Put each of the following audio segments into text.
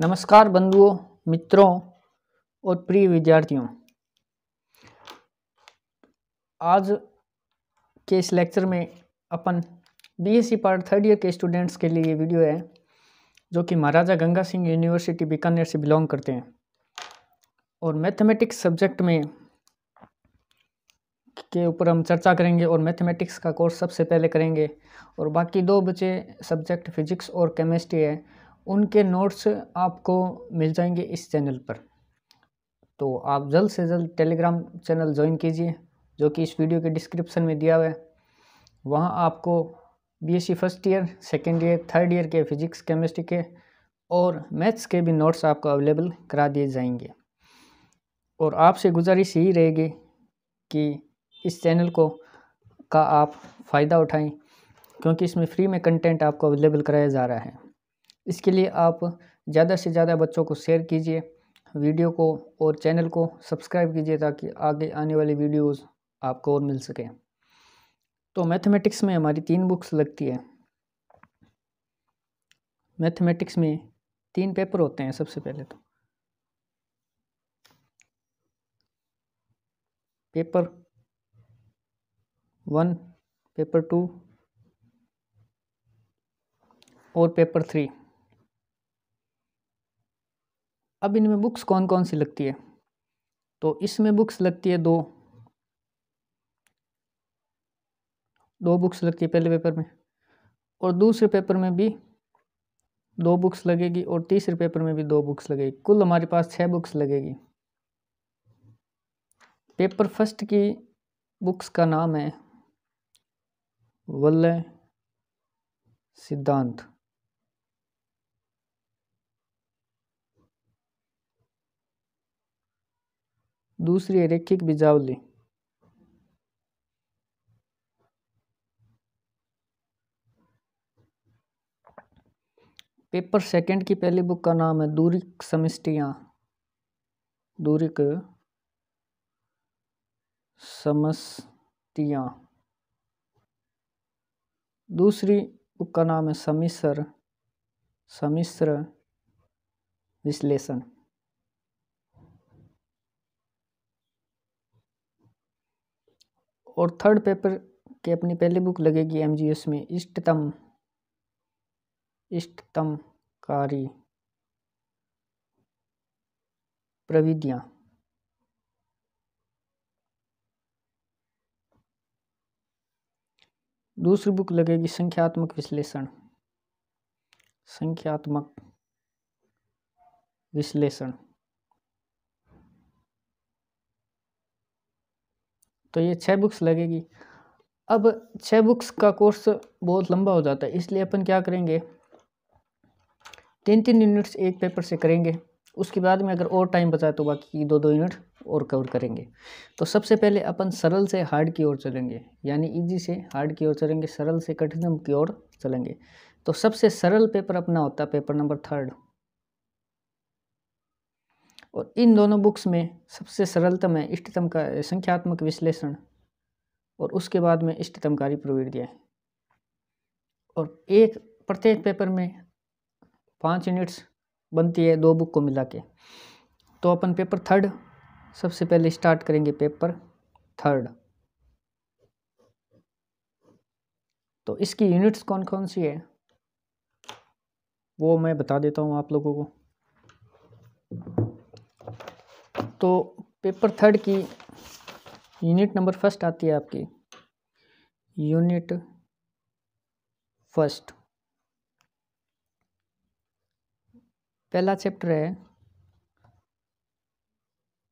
नमस्कार बंधुओं मित्रों और प्रिय विद्यार्थियों आज के इस लेक्चर में अपन बीएससी पार्ट थर्ड ईयर के स्टूडेंट्स के लिए ये वीडियो है जो कि महाराजा गंगा सिंह यूनिवर्सिटी बीकानेर से बिलोंग करते हैं और मैथमेटिक्स सब्जेक्ट में के ऊपर हम चर्चा करेंगे और मैथमेटिक्स का कोर्स सबसे पहले करेंगे और बाकी दो बचे सब्जेक्ट फिजिक्स और केमिस्ट्री है उनके नोट्स आपको मिल जाएंगे इस चैनल पर तो आप जल्द से जल्द टेलीग्राम चैनल ज्वाइन कीजिए जो कि इस वीडियो के डिस्क्रिप्शन में दिया हुआ है वहाँ आपको BSc first year second year third year के फिजिक्स केमिस्ट्री के और मैथ्स के भी नोट्स आपको अवेलेबल करा दिए जाएंगे और आपसे गुजारिश यही रहेगी कि इस चैनल को का आप फ़ायदा उठाएं क्योंकि इसमें फ्री में कंटेंट आपको अवेलेबल कराया जा रहा है इसके लिए आप ज़्यादा से ज़्यादा बच्चों को शेयर कीजिए वीडियो को और चैनल को सब्सक्राइब कीजिए ताकि आगे आने वाली वीडियोस आपको और मिल सकें तो मैथमेटिक्स में हमारी तीन बुक्स लगती है मैथमेटिक्स में तीन पेपर होते हैं सबसे पहले तो पेपर वन पेपर टू और पेपर थ्री अब इनमें बुक्स कौन कौन सी लगती है तो इसमें बुक्स लगती है दो दो बुक्स लगती है पहले पेपर में और दूसरे पेपर में भी दो बुक्स लगेगी और तीसरे पेपर में भी दो बुक्स लगेगी कुल हमारे पास छः बुक्स लगेगी पेपर फर्स्ट की बुक्स का नाम है वल्ल सिद्धांत दूसरी है रेखिक बिजावली पेपर सेकंड की पहली बुक का नाम है दूरिक समिष्टियाँ दूरिक समस्तियाँ दूसरी बुक का नाम है समिश्र समिश्र विश्लेषण और थर्ड पेपर की अपनी पहली बुक लगेगी एमजीएस में इष्टतम इष्टतमकारी प्रविधियाँ दूसरी बुक लगेगी संख्यात्मक विश्लेषण संख्यात्मक विश्लेषण तो ये छः बुक्स लगेगी अब छः बुक्स का कोर्स बहुत लंबा हो जाता है इसलिए अपन क्या करेंगे तीन तीन यूनिट्स एक पेपर से करेंगे उसके बाद में अगर और टाइम बचाए तो बाकी दो दो यूनिट और कवर करेंगे तो सबसे पहले अपन सरल से हार्ड की ओर चलेंगे यानी इजी से हार्ड की ओर चलेंगे सरल से कठिनम की ओर चलेंगे तो सबसे सरल पेपर अपना होता है पेपर नंबर थर्ड और इन दोनों बुक्स में सबसे सरलतम है इष्टतम का संख्यात्मक विश्लेषण और उसके बाद में इष्टतमकारी है और एक प्रत्येक पेपर में पाँच यूनिट्स बनती है दो बुक को मिला के तो अपन पेपर थर्ड सबसे पहले स्टार्ट करेंगे पेपर थर्ड तो इसकी यूनिट्स कौन कौन सी है वो मैं बता देता हूँ आप लोगों को तो पेपर थर्ड की यूनिट नंबर फर्स्ट आती है आपकी यूनिट फर्स्ट पहला चैप्टर है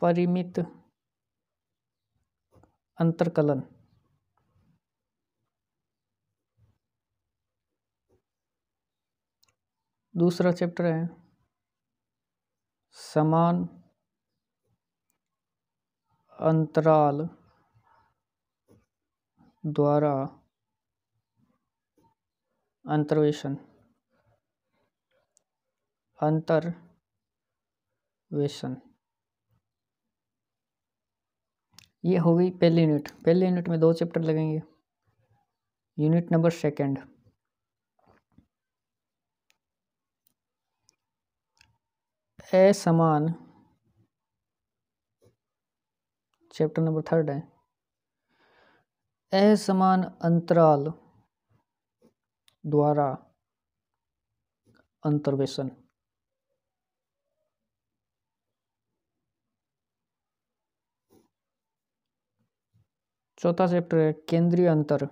परिमित अंतरकलन दूसरा चैप्टर है समान अंतराल द्वारा अंतर्वेशन अंतर्वेशन ये हो गई पहली यूनिट पहले यूनिट में दो चैप्टर लगेंगे यूनिट नंबर सेकंड असमान चैप्टर नंबर थर्ड है असमान अंतराल द्वारा अंतर्वेशन चौथा चैप्टर है केंद्रीय अंतर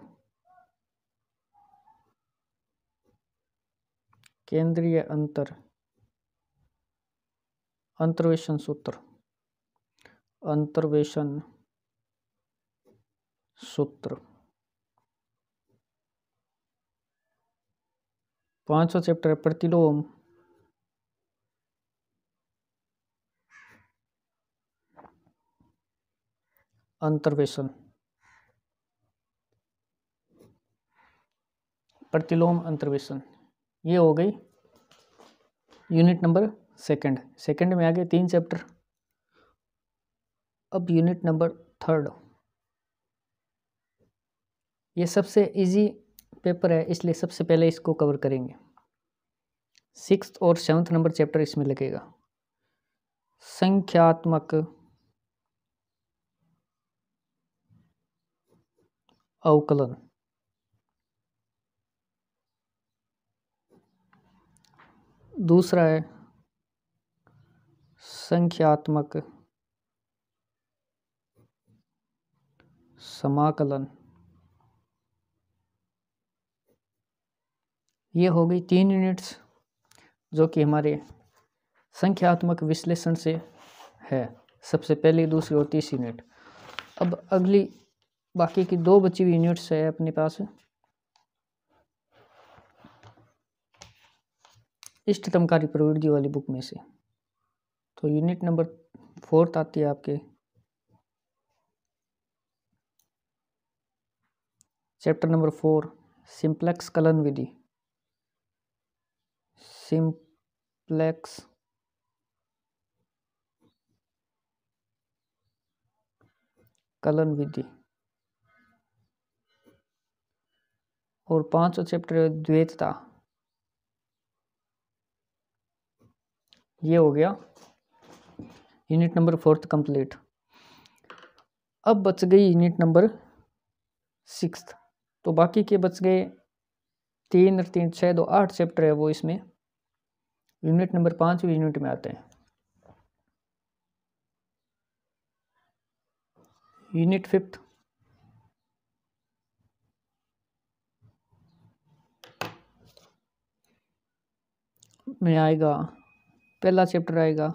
केंद्रीय अंतर अंतर्वेशन सूत्र अंतर्वेशन सूत्र पांचवा चैप्टर है प्रतिलोम अंतर्वेशन प्रतिलोम अंतर्वेशन ये हो गई यूनिट नंबर सेकंड सेकंड में आगे तीन चैप्टर अब यूनिट नंबर थर्ड ये सबसे इजी पेपर है इसलिए सबसे पहले इसको कवर करेंगे सिक्स और सेवन्थ नंबर चैप्टर इसमें लगेगा संख्यात्मक अवकलन दूसरा है संख्यात्मक समाकलन ये हो गई तीन यूनिट्स जो कि हमारे संख्यात्मक विश्लेषण से है सबसे पहली दूसरी और तीसरी यूनिट अब अगली बाकी की दो बची हुई यूनिट्स है अपने पास इष्टतमकारी प्रवृत्ति वाली बुक में से तो यूनिट नंबर फोर्थ आती है आपके चैप्टर नंबर फोर सिंप्लेक्स कलन विधि सिंप्लेक्स कलन विधि और पांचवा चैप्टर द्वैतता ये हो गया यूनिट नंबर फोर्थ कंप्लीट अब बच गई यूनिट नंबर सिक्स्थ तो बाकी के बच गए तीन और तीन छः दो आठ चैप्टर है वो इसमें यूनिट नंबर पाँचवीं यूनिट में आते हैं यूनिट फिफ्थ में आएगा पहला चैप्टर आएगा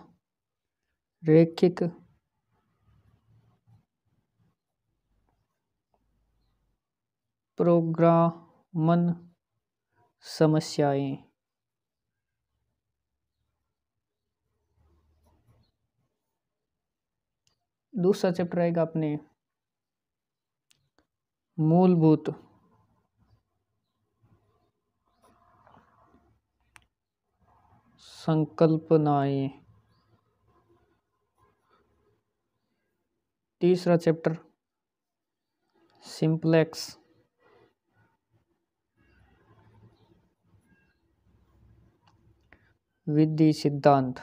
रेखिक प्रोग्रामन समस्याएं दूसरा चैप्टर आएगा अपने मूलभूत संकल्पनाएं तीसरा चैप्टर सिंप्लेक्स विधि सिद्धांत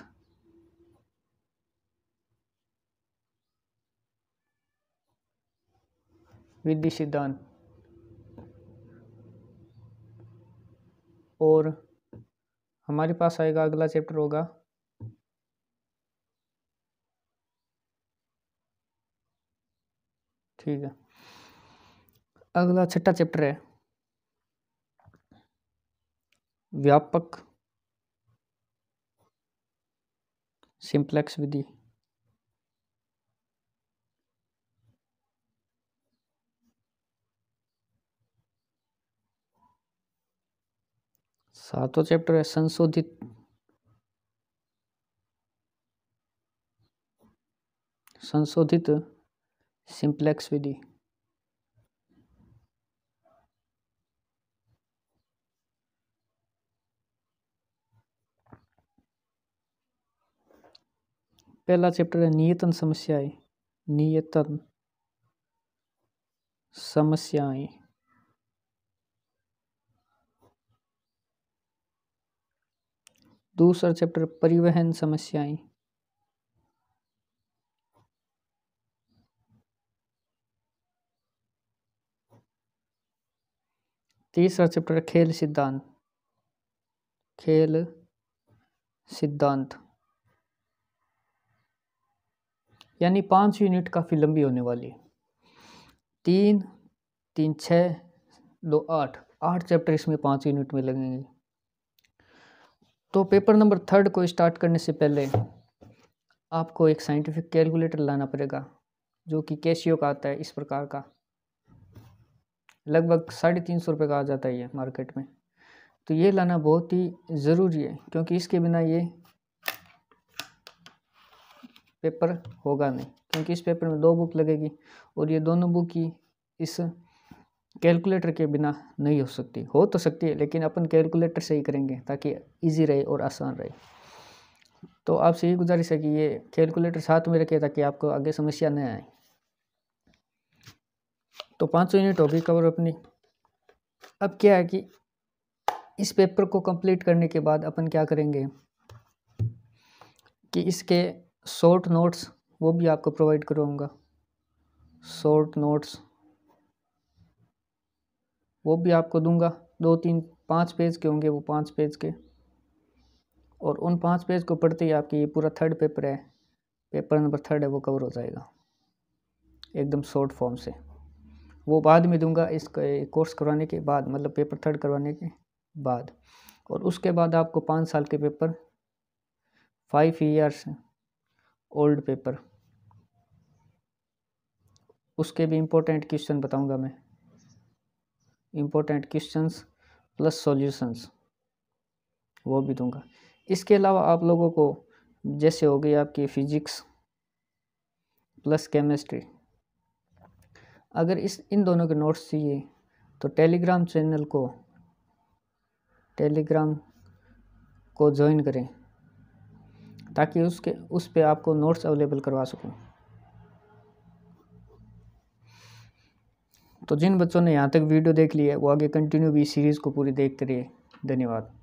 विधि सिद्धांत और हमारे पास आएगा अगला चैप्टर होगा ठीक है अगला छठा चैप्टर है व्यापक सिंप्लेक्स विधि सातों चैप्टर है संशोधित संशोधित सिंप्लेक्स विधि पहला चैप्टर है नियतन समस्याएं नियतन समस्याएं दूसरा चैप्टर परिवहन समस्याएं तीसरा चैप्टर खेल सिद्धांत खेल सिद्धांत यानी पाँच यूनिट काफ़ी लंबी होने वाली है तीन तीन छः दो आठ आठ चैप्टर इसमें पाँच यूनिट में लगेंगे तो पेपर नंबर थर्ड को स्टार्ट करने से पहले आपको एक साइंटिफिक कैलकुलेटर लाना पड़ेगा जो कि कैशियो का आता है इस प्रकार का लगभग साढ़े तीन सौ रुपये का आ जाता है ये मार्केट में तो ये लाना बहुत ही ज़रूरी है क्योंकि इसके बिना ये पेपर होगा नहीं क्योंकि इस पेपर में दो बुक लगेगी और ये दोनों बुक ही इस कैलकुलेटर के बिना नहीं हो सकती हो तो सकती है लेकिन अपन कैलकुलेटर से ही करेंगे ताकि इजी रहे और आसान रहे तो आपसे ये गुजारिश है कि ये कैलकुलेटर साथ में रखें ताकि आपको आगे समस्या न आए तो पाँच यूनिट होगी कवर अपनी अब क्या है कि इस पेपर को कंप्लीट करने के बाद अपन क्या करेंगे कि इसके शॉर्ट नोट्स वो भी आपको प्रोवाइड करूँगा शॉर्ट नोट्स वो भी आपको दूंगा दो तीन पाँच पेज के होंगे वो पाँच पेज के और उन पाँच पेज को पढ़ते ही आपकी ये पूरा थर्ड पेपर है पेपर नंबर थर्ड है वो कवर हो जाएगा एकदम शॉर्ट फॉर्म से वो बाद में दूंगा इस कोर्स करवाने के बाद मतलब पेपर थर्ड करवाने के बाद और उसके बाद आपको पाँच साल के paper five years old paper उसके भी इम्पोर्टेंट क्वेश्चन बताऊंगा मैं इम्पोर्टेंट क्वेश्चंस प्लस सॉल्यूशंस वो भी दूंगा इसके अलावा आप लोगों को जैसे हो गई आपकी फिजिक्स प्लस केमिस्ट्री अगर इस इन दोनों के नोट्स चाहिए तो टेलीग्राम चैनल को टेलीग्राम को ज्वाइन करें ताकि उसके उस पर आपको नोट्स अवेलेबल करवा सकूँ तो जिन बच्चों ने यहाँ तक वीडियो देख लिया है वो आगे कंटिन्यू भी सीरीज़ को पूरी देखते रहिए धन्यवाद